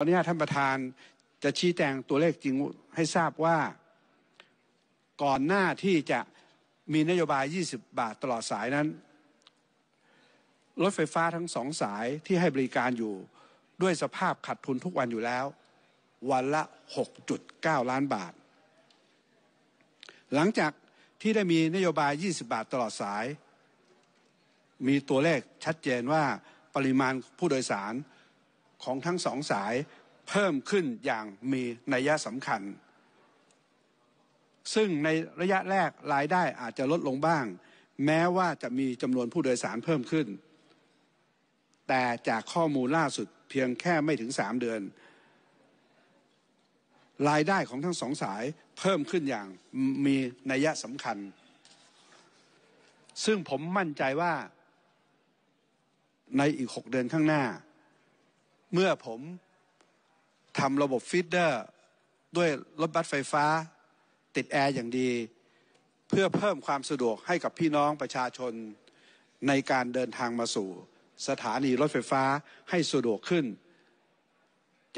อนุญาตท่านประธานจะชี้แจงตัวเลขจริงให้ทราบว่าก่อนหน้าที่จะมีนโยบาย 20 บาทตลอดสายนั้นรถไฟฟ้าทั้งสองสายที่ให้บริการอยู่ด้วยสภาพขาดทุนทุกวันอยู่แล้ว วันละ 6.9 ล้านบาท หลังจากที่ได้มีนโยบาย 20 บาทตลอดสาย มีตัวเลขชัดเจนว่าปริมาณผู้โดยสารของทั้งสองสายเพิ่มขึ้นอย่างมีนัยสำคัญ ซึ่งในระยะแรก รายได้อาจจะลดลงบ้าง แม้ว่าจะมีจำนวนผู้โดยสารเพิ่มขึ้น แต่จากข้อมูลล่าสุดเพียงแค่ไม่ถึงสามเดือน รายได้ของทั้งสองสายเพิ่มขึ้นอย่างมีนัยสำคัญ ซึ่งผมมั่นใจว่าในอีกหกเดือนข้างหน้าเมื่อผมทำระบบฟีดเดอร์ด้วยรถบัสไฟฟ้า ติดแอร์อย่างดี เพื่อเพิ่มความสะดวกให้กับพี่น้องประชาชนในการเดินทางมาสู่ สถานีรถไฟฟ้าให้สะดวกขึ้น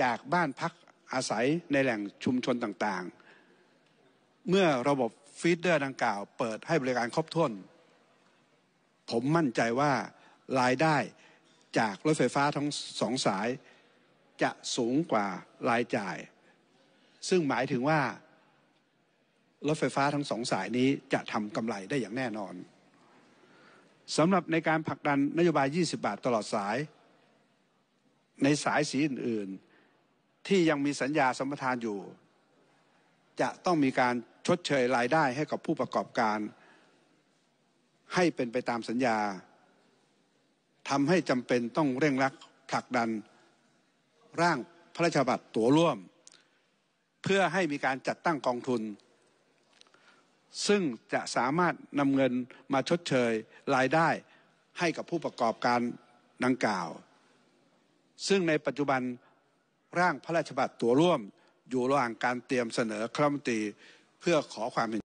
จากบ้านพักอาศัยในแหล่งชุมชนต่างๆ เมื่อระบบฟีดเดอร์ดังกล่าว เปิดให้บริการครบถ้วนผมมั่นใจว่ารายได้จากรถไฟฟ้าทั้งสองสายจะสูงกว่ารายจ่าย ซึ่งหมายถึงว่ารถไฟฟ้าทั้งสองสายนี้จะทำกำไรได้อย่างแน่นอนสำหรับในการผลักดันนโยบาย 20 บาทตลอดสายในสายสีอื่น ๆ ที่ยังมีสัญญาสัมปทานอยู่ จะต้องมีการชดเชยรายได้ให้กับผู้ประกอบการให้เป็นไปตามสัญญาทำให้จำเป็นต้องเร่งรัดผลักดันร่างพระราชบัตรตัวร่วม เพื่อให้มีการจัดตั้งกองทุน ซึ่งจะสามารถนำเงินมาชดเชยรายได้ให้กับผู้ประกอบการดังกล่าว ซึ่งในปัจจุบันร่างพระราชบัตรตัวร่วมอยู่ระหว่างการเตรียมเสนอคณะมนตรีเพื่อขอความเห็น